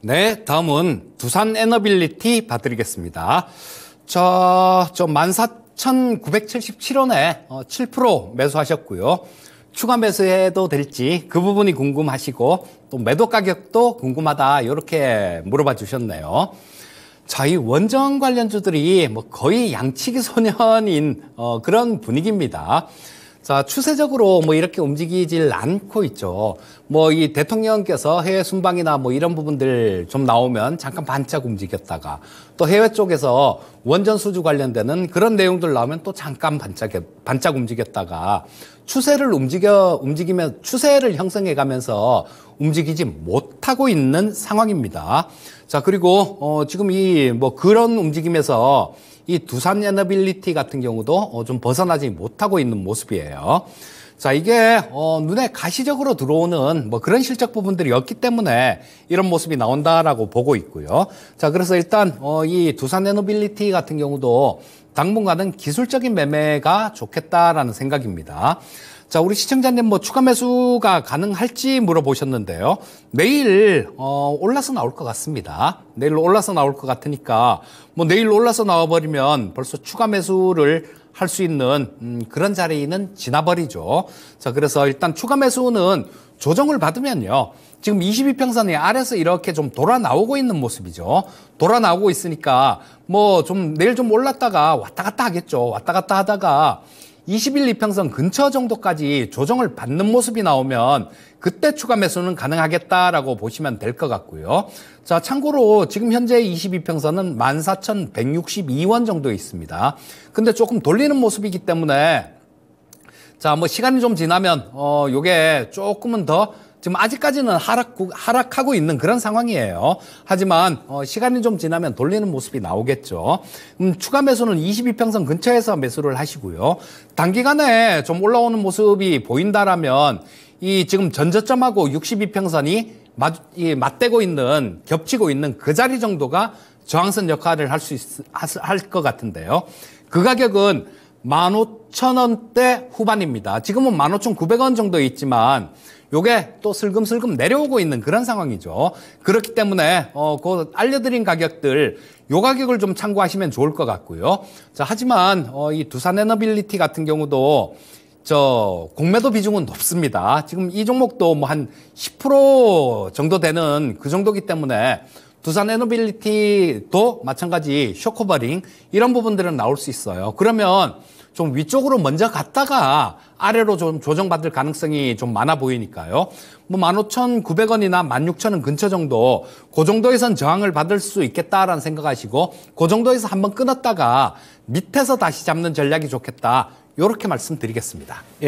네, 다음은 두산 에너빌리티 봐드리겠습니다. 저, 저 14,977원에 7% 매수하셨고요. 추가 매수해도 될지 그 부분이 궁금하시고 또 매도 가격도 궁금하다 이렇게 물어봐 주셨네요. 저희 원정 관련주들이 뭐 거의 양치기 소년인 어, 그런 분위기입니다. 자, 추세적으로 뭐 이렇게 움직이질 않고 있죠. 뭐 이 대통령께서 해외 순방이나 뭐 이런 부분들 좀 나오면 잠깐 반짝 움직였다가 또 해외 쪽에서 원전 수주 관련되는 그런 내용들 나오면 또 잠깐 반짝 반짝 움직였다가 추세를 움직여 움직이며 추세를 형성해 가면서 움직이지 못하고 있는 상황입니다. 자, 그리고 어 지금 이 뭐 그런 움직임에서 이 두산 에너빌리티 같은 경우도 어 좀 벗어나지 못하고 있는 모습이에요. 자, 이게 어, 눈에 가시적으로 들어오는 뭐 그런 실적 부분들이었기 때문에 이런 모습이 나온다라고 보고 있고요. 자, 그래서 일단 어, 이두산에노빌리티 같은 경우도 당분간은 기술적인 매매가 좋겠다라는 생각입니다. 자, 우리 시청자님 뭐 추가 매수가 가능할지 물어보셨는데요. 내일 어, 올라서 나올 것 같습니다. 내일 올라서 나올 것 같으니까 뭐 내일 올라서 나와버리면 벌써 추가 매수를 할 수 있는 음, 그런 자리는 지나버리죠. 자, 그래서 일단 추가 매수는 조정을 받으면요. 지금 22평선이 아래서 이렇게 좀 돌아 나오고 있는 모습이죠. 돌아 나오고 있으니까 뭐 좀 내일 좀 올랐다가 왔다 갔다 하겠죠. 왔다 갔다 하다가 21 이평선 근처 정도까지 조정을 받는 모습이 나오면 그때 추가 매수는 가능하겠다라고 보시면 될 것 같고요. 자, 참고로 지금 현재 22평선은 14,162원 정도에 있습니다. 근데 조금 돌리는 모습이기 때문에 자, 뭐 시간이 좀 지나면 어 요게 조금은 더 지금 아직까지는 하락, 하락하고 있는 그런 상황이에요. 하지만 어, 시간이 좀 지나면 돌리는 모습이 나오겠죠. 음, 추가 매수는 22평선 근처에서 매수를 하시고요. 단기간에 좀 올라오는 모습이 보인다라면 이 지금 전저점하고 62평선이 맞, 이 맞대고 있는 겹치고 있는 그 자리 정도가 저항선 역할을 할 수 할것 같은데요. 그 가격은 15,000원대 후반입니다. 지금은 15,900원 정도에 있지만 요게 또 슬금슬금 내려오고 있는 그런 상황이죠. 그렇기 때문에 어그 알려드린 가격들 요 가격을 좀 참고하시면 좋을 것 같고요. 자 하지만 어, 이 두산 에너빌리티 같은 경우도 저 공매도 비중은 높습니다. 지금 이 종목도 뭐 한 10% 정도 되는 그 정도기 때문에 두산 에너빌리티도 마찬가지 쇼코버링 이런 부분들은 나올 수 있어요. 그러면 좀 위쪽으로 먼저 갔다가 아래로 좀 조정받을 가능성이 좀 많아 보이니까요. 뭐 15,900원이나 16,000원 근처 정도 그 정도에선 저항을 받을 수 있겠다라는 생각하시고 그 정도에서 한번 끊었다가 밑에서 다시 잡는 전략이 좋겠다. 이렇게 말씀드리겠습니다. 예.